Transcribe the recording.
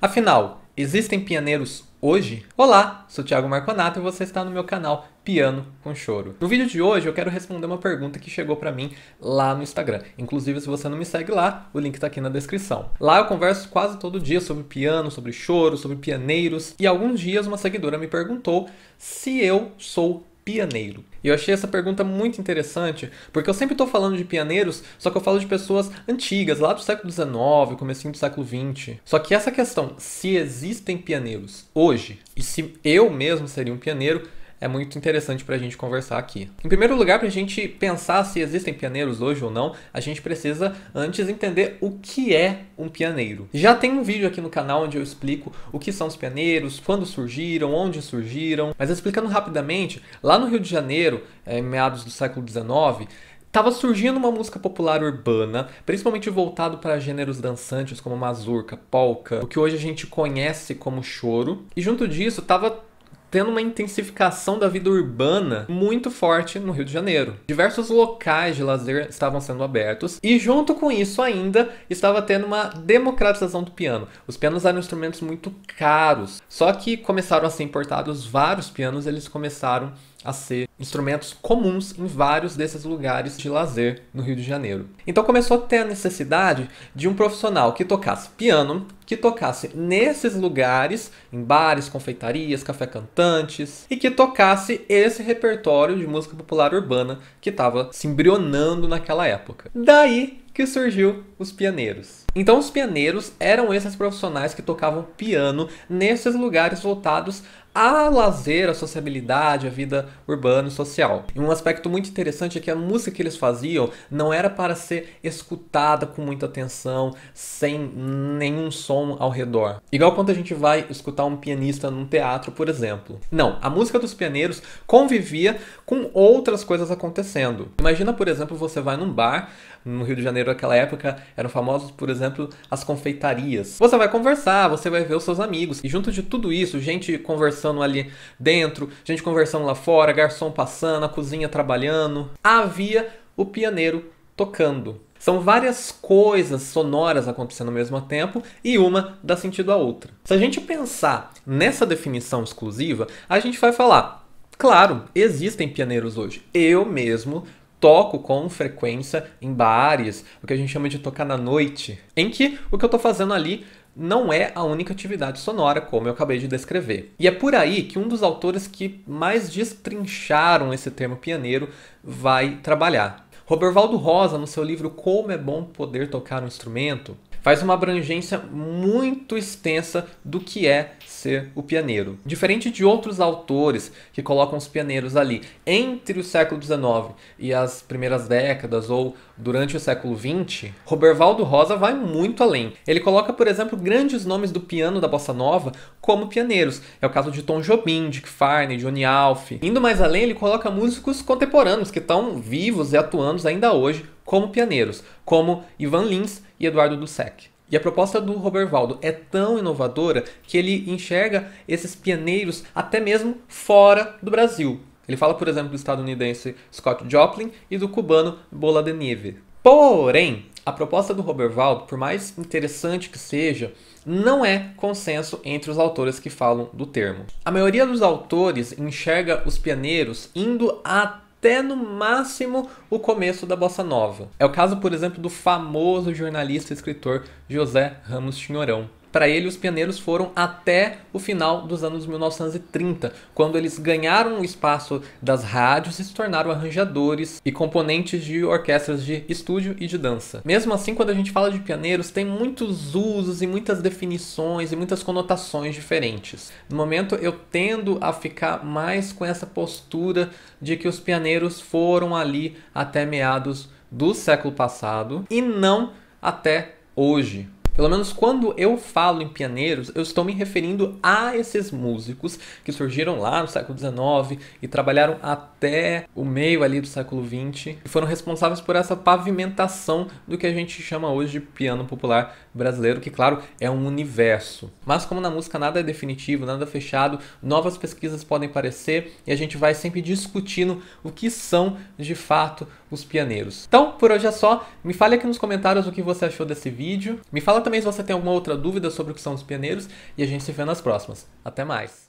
Afinal, existem pianeiros hoje? Olá, sou Thiago Marconato e você está no meu canal Piano com Choro. No vídeo de hoje eu quero responder uma pergunta que chegou para mim lá no Instagram. Inclusive, se você não me segue lá, o link tá aqui na descrição. Lá eu converso quase todo dia sobre piano, sobre choro, sobre pianeiros e alguns dias uma seguidora me perguntou se eu sou pianeiro? eu achei essa pergunta muito interessante, porque eu sempre estou falando de pianeiros, só que eu falo de pessoas antigas, lá do século XIX, comecinho do século XX. Só que essa questão, se existem pianeiros hoje, e se eu mesmo seria um pianeiro, é muito interessante para a gente conversar aqui. Em primeiro lugar, para a gente pensar se existem pianeiros hoje ou não, a gente precisa antes entender o que é um pianeiro. Já tem um vídeo aqui no canal onde eu explico o que são os pianeiros, quando surgiram, onde surgiram, mas explicando rapidamente, lá no Rio de Janeiro, é, em meados do século XIX, Estava surgindo uma música popular urbana, principalmente voltado para gêneros dançantes como mazurca, polca, o que hoje a gente conhece como choro. E junto disso estava tendo uma intensificação da vida urbana muito forte no Rio de Janeiro. Diversos locais de lazer estavam sendo abertos e junto com isso ainda estava tendo uma democratização do piano. Os pianos eram instrumentos muito caros, só que começaram a ser importados vários pianos, eles começaram a ser instrumentos comuns em vários desses lugares de lazer no Rio de Janeiro. Então começou a ter a necessidade de um profissional que tocasse piano, que tocasse nesses lugares, em bares, confeitarias, café cantantes, e que tocasse esse repertório de música popular urbana que estava se embrionando naquela época. Daí que surgiu os pianeiros. Então os pianeiros eram esses profissionais que tocavam piano nesses lugares voltados a lazer, a sociabilidade, a vida urbana e social. E um aspecto muito interessante é que a música que eles faziam não era para ser escutada com muita atenção, sem nenhum som ao redor. Igual quando a gente vai escutar um pianista num teatro, por exemplo. Não, a música dos pianeiros convivia com outras coisas acontecendo. Imagina, por exemplo, você vai num bar, no Rio de Janeiro naquela época eram famosos, por exemplo, as confeitarias. Você vai conversar, você vai ver os seus amigos. E junto de tudo isso, gente conversando ali dentro, gente conversando lá fora, garçom passando, a cozinha trabalhando, havia o pianeiro tocando. São várias coisas sonoras acontecendo ao mesmo tempo e uma dá sentido à outra. Se a gente pensar nessa definição exclusiva, a gente vai falar, claro, existem pianeiros hoje. Eu mesmo toco com frequência em bares, o que a gente chama de tocar na noite, em que o que eu estou fazendo ali não é a única atividade sonora, como eu acabei de descrever. E é por aí que um dos autores que mais destrincharam esse termo pianeiro vai trabalhar. Robervaldo Rosa, no seu livro Como é Bom Poder Tocar um Instrumento, faz uma abrangência muito extensa do que é ser o pianeiro. Diferente de outros autores que colocam os pianeiros ali entre o século XIX e as primeiras décadas ou durante o século XX, Robervaldo Rosa vai muito além. Ele coloca, por exemplo, grandes nomes do piano da bossa nova como pianeiros. É o caso de Tom Jobim, Dick Farney, Johnny Alf. Indo mais além, ele coloca músicos contemporâneos que estão vivos e atuando ainda hoje como pioneiros, como Ivan Lins e Eduardo Dussek. E a proposta do Robert Valdo é tão inovadora que ele enxerga esses pioneiros até mesmo fora do Brasil. Ele fala, por exemplo, do estadunidense Scott Joplin e do cubano Bola de Neve. Porém, a proposta do Robert Valdo, por mais interessante que seja, não é consenso entre os autores que falam do termo. A maioria dos autores enxerga os pioneiros indo até até no máximo o começo da bossa nova. É o caso, por exemplo, do famoso jornalista e escritor José Ramos Chinhorão. Para ele, os pioneiros foram até o final dos anos 1930, quando eles ganharam o espaço das rádios e se tornaram arranjadores e componentes de orquestras de estúdio e de dança. Mesmo assim, quando a gente fala de pioneiros, tem muitos usos e muitas definições e muitas conotações diferentes. No momento, eu tendo a ficar mais com essa postura de que os pioneiros foram ali até meados do século passado e não até hoje, pelo menos quando eu falo em pianeiros, eu estou me referindo a esses músicos que surgiram lá no século XIX e trabalharam até o meio ali do século XX e foram responsáveis por essa pavimentação do que a gente chama hoje de piano popular brasileiro, que, claro, é um universo. Mas, como na música nada é definitivo, nada é fechado, novas pesquisas podem aparecer e a gente vai sempre discutindo o que são de fato os pianeiros. Então, por hoje é só. Me fale aqui nos comentários o que você achou desse vídeo. Me fala também se você tem alguma outra dúvida sobre o que são os pianeiros e a gente se vê nas próximas. Até mais!